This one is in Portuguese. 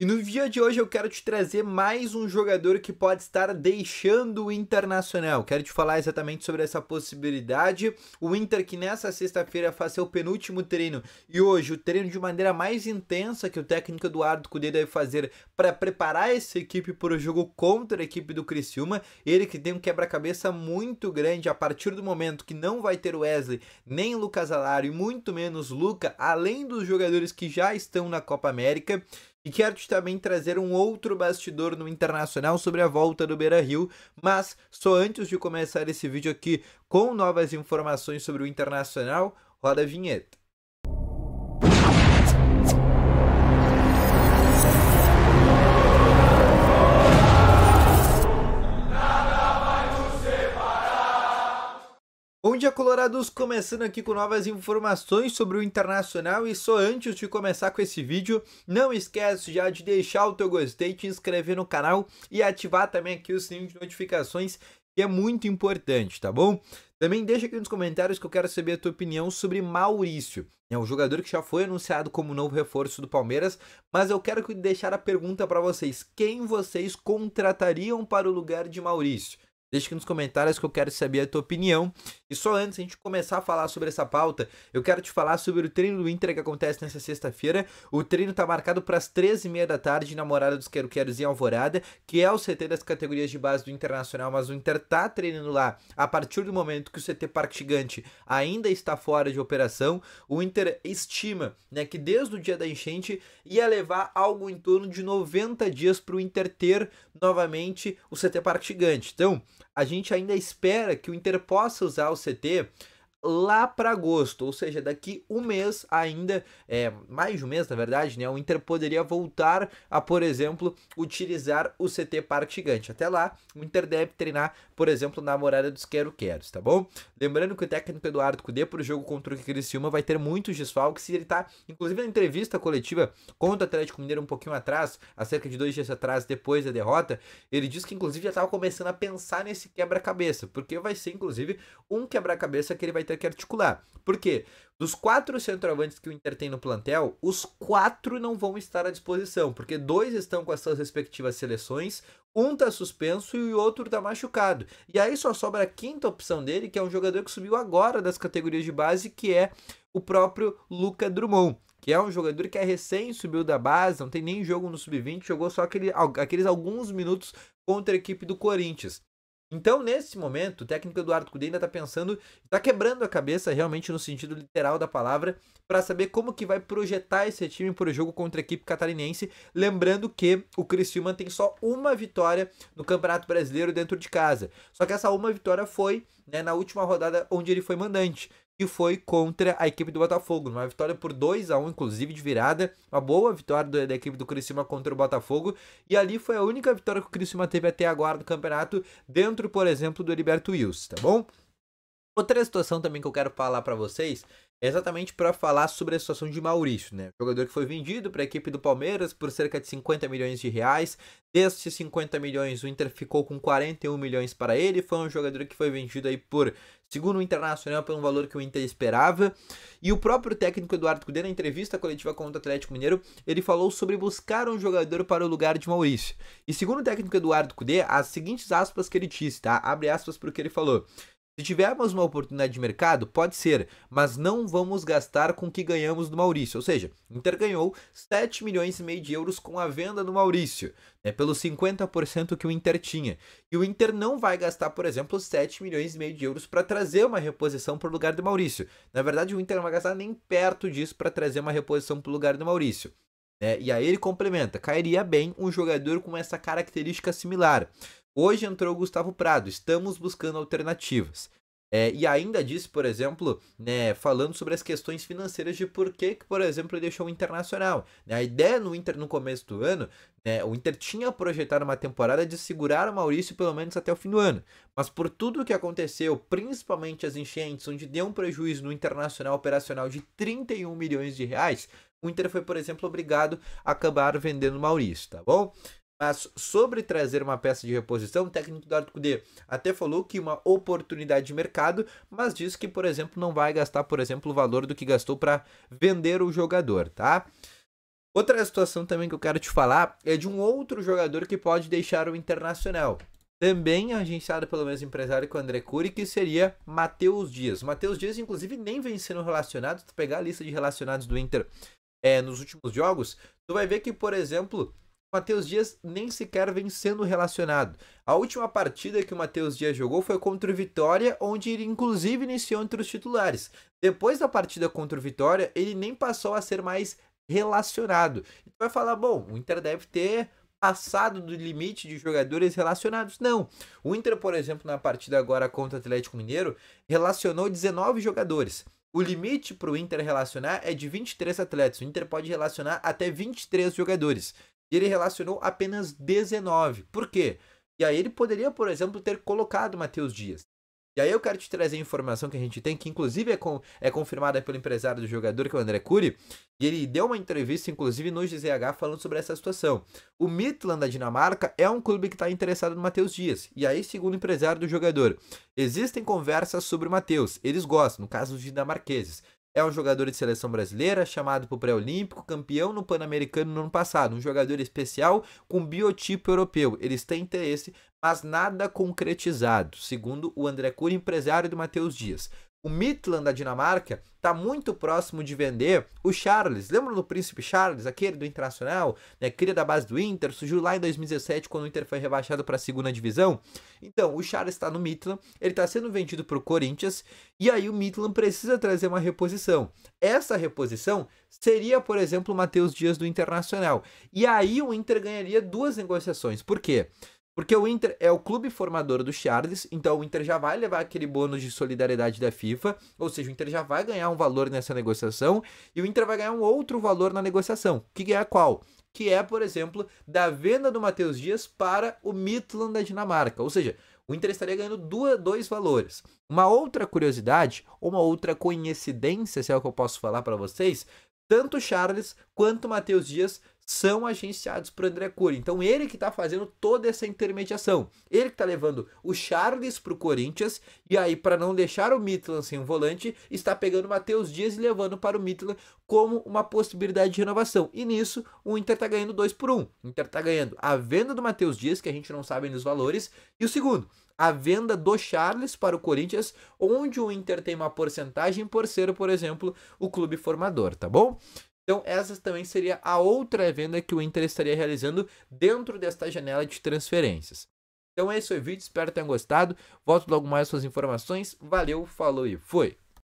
E no dia de hoje eu quero te trazer mais um jogador que pode estar deixando o Internacional. Quero te falar exatamente sobre essa possibilidade. O Inter que nessa sexta-feira faz seu penúltimo treino e hoje o treino de maneira mais intensa que o técnico Eduardo Cudê deve fazer para preparar essa equipe para o jogo contra a equipe do Criciúma. Ele que tem um quebra-cabeça muito grande a partir do momento que não vai ter Wesley, nem Lucas Alário e muito menos Luca, além dos jogadores que já estão na Copa América. E quero também trazer um outro bastidor no Internacional sobre a volta do Beira-Rio, mas só antes de começar esse vídeo aqui com novas informações sobre o Internacional, roda a vinheta. Colorados, começando aqui com novas informações sobre o Internacional e só antes de começar com esse vídeo, não esquece já de deixar o teu gostei, te inscrever no canal e ativar também aqui o sininho de notificações, que é muito importante, tá bom? Também deixa aqui nos comentários que eu quero saber a tua opinião sobre Maurício, é um jogador que já foi anunciado como novo reforço do Palmeiras, mas eu quero deixar a pergunta para vocês, quem vocês contratariam para o lugar de Maurício? Deixa aqui nos comentários que eu quero saber a tua opinião. E só antes de a gente começar a falar sobre essa pauta, eu quero te falar sobre o treino do Inter que acontece nessa sexta-feira. O treino está marcado para as 13h30 da tarde na Morada dos Queros em Alvorada, que é o CT das categorias de base do Internacional, mas o Inter tá treinando lá a partir do momento que o CT Parque Gigante ainda está fora de operação. O Inter estima né, que desde o dia da enchente ia levar algo em torno de 90 dias para o Inter ter novamente o CT Parque Gigante. Então, a gente ainda espera que o Inter possa usar o CT lá para agosto, ou seja, daqui um mês ainda, é, mais de um mês na verdade, né, o Inter poderia voltar a, por exemplo, utilizar o CT Parque Gigante. Até lá, o Inter deve treinar, por exemplo, na morada dos Quero Queros, tá bom? Lembrando que o técnico Eduardo Cudê, para o jogo contra o Criciúma, vai ter muitos desfalques e ele tá, inclusive na entrevista coletiva contra o Atlético Mineiro um pouquinho atrás, há cerca de dois dias atrás, depois da derrota, ele disse que inclusive já estava começando a pensar nesse quebra-cabeça, porque vai ser inclusive um quebra-cabeça que ele vai Arrascaeta quer articular. Por quê? Dos quatro centroavantes que o Inter tem no plantel, os quatro não vão estar à disposição, porque dois estão com as suas respectivas seleções, um está suspenso e o outro está machucado. E aí só sobra a quinta opção dele, que é um jogador que subiu agora das categorias de base, que é o próprio Luca Drummond, que é um jogador que é recém subiu da base, não tem nem jogo no sub-20, jogou só aquele, aqueles alguns minutos contra a equipe do Corinthians. Então, nesse momento, o técnico Eduardo Cudê ainda está pensando, está quebrando a cabeça realmente no sentido literal da palavra, para saber como que vai projetar esse time para o jogo contra a equipe catarinense. Lembrando que o Criciúma tem só uma vitória no Campeonato Brasileiro dentro de casa. Só que essa uma vitória foi né, na última rodada onde ele foi mandante que foi contra a equipe do Botafogo. Uma vitória por 2 a 1 inclusive de virada. Uma boa vitória da equipe do Criciúma contra o Botafogo. E ali foi a única vitória que o Criciúma teve até agora no campeonato, dentro, por exemplo, do Heriberto Wills, tá bom? Outra situação também que eu quero falar para vocês exatamente para falar sobre a situação de Maurício, né? jogador que foi vendido para a equipe do Palmeiras por cerca de 50 milhões de reais. desses 50 milhões, o Inter ficou com 41 milhões para ele. Foi um jogador que foi vendido aí por, segundo o Internacional, por um valor que o Inter esperava. E o próprio técnico Eduardo Cudê, na entrevista coletiva contra o Atlético Mineiro, ele falou sobre buscar um jogador para o lugar de Maurício. E segundo o técnico Eduardo Cudê, as seguintes aspas que ele disse, tá? Abre aspas para o que ele falou. Se tivermos uma oportunidade de mercado, pode ser, mas não vamos gastar com o que ganhamos do Maurício. Ou seja, Inter ganhou 7 milhões e meio de euros com a venda do Maurício, né, pelos 50% que o Inter tinha. E o Inter não vai gastar, por exemplo, 7 milhões e meio de euros para trazer uma reposição para o lugar do Maurício. Na verdade, o Inter não vai gastar nem perto disso para trazer uma reposição para o lugar do Maurício. Né. e aí ele complementa: cairia bem um jogador com essa característica similar. Hoje entrou o Gustavo Prado, estamos buscando alternativas. É, e ainda disse, por exemplo, né, falando sobre as questões financeiras de por que, que por exemplo, ele deixou o Internacional. Né? A ideia no Inter no começo do ano, né, o Inter tinha projetado uma temporada de segurar o Maurício pelo menos até o fim do ano. Mas por tudo o que aconteceu, principalmente as enchentes, onde deu um prejuízo no Internacional operacional de 31 milhões de reais, o Inter foi, por exemplo, obrigado a acabar vendendo o Maurício, tá bom? Mas sobre trazer uma peça de reposição, o técnico Eduardo Cudê até falou que uma oportunidade de mercado, mas disse que, por exemplo, não vai gastar, por exemplo, o valor do que gastou para vender o jogador, tá? Outra situação também que eu quero te falar é de um outro jogador que pode deixar o Internacional. Também agenciado pelo mesmo empresário que o André Cury, que seria Matheus Dias. Matheus Dias, inclusive, nem vem sendo relacionado. Se tu pegar a lista de relacionados do Inter é, nos últimos jogos, tu vai ver que, por exemplo, Matheus Dias nem sequer vem sendo relacionado. A última partida que o Matheus Dias jogou foi contra o Vitória, onde ele inclusive iniciou entre os titulares. Depois da partida contra o Vitória, ele nem passou a ser mais relacionado. E vai falar, bom, o Inter deve ter passado do limite de jogadores relacionados. Não. O Inter, por exemplo, na partida agora contra o Atlético Mineiro, relacionou 19 jogadores. O limite para o Inter relacionar é de 23 atletas. O Inter pode relacionar até 23 jogadores e ele relacionou apenas 19. Por quê? E aí ele poderia, por exemplo, ter colocado Matheus Dias. E aí eu quero te trazer a informação que a gente tem, que inclusive é, com, é confirmada pelo empresário do jogador, que é o André Cury, e ele deu uma entrevista, inclusive, no GZH falando sobre essa situação. O Midland da Dinamarca é um clube que está interessado no Matheus Dias. E aí, segundo o empresário do jogador, existem conversas sobre o Matheus. Eles gostam, no caso os dinamarqueses é um jogador de seleção brasileira, chamado para o pré-olímpico, campeão no Pan-Americano no ano passado, um jogador especial com biotipo europeu. Eles têm interesse, mas nada concretizado, segundo o André Cura, empresário do Matheus Dias o Midland da Dinamarca está muito próximo de vender o Charles. Lembra do príncipe Charles, aquele do Internacional, né, cria da base do Inter, surgiu lá em 2017 quando o Inter foi rebaixado para a segunda divisão? Então, o Charles está no Midland, ele está sendo vendido para o Corinthians e aí o Midland precisa trazer uma reposição. Essa reposição seria, por exemplo, o Matheus Dias do Internacional. E aí o Inter ganharia duas negociações. Por quê? Porque o Inter é o clube formador do Charles, então o Inter já vai levar aquele bônus de solidariedade da FIFA, ou seja, o Inter já vai ganhar um valor nessa negociação e o Inter vai ganhar um outro valor na negociação. Que é qual? Que é, por exemplo, da venda do Matheus Dias para o Midland da Dinamarca. Ou seja, o Inter estaria ganhando duas, dois valores. Uma outra curiosidade, ou uma outra coincidência, se é o que eu posso falar para vocês, tanto o Charles quanto o Matheus Dias são agenciados por André Cury. Então ele que está fazendo toda essa intermediação. Ele que está levando o Charles para o Corinthians e aí para não deixar o Midland sem um volante, está pegando o Matheus Dias e levando para o Midland como uma possibilidade de renovação. E nisso o Inter está ganhando 2 por 1. Um. O Inter está ganhando a venda do Matheus Dias, que a gente não sabe nos valores, e o segundo, a venda do Charles para o Corinthians, onde o Inter tem uma porcentagem por ser, por exemplo, o clube formador, tá bom? Então, essa também seria a outra venda que o Inter estaria realizando dentro desta janela de transferências. Então, esse é foi o vídeo, espero que tenham gostado. Volto logo mais com as informações. Valeu, falou e fui!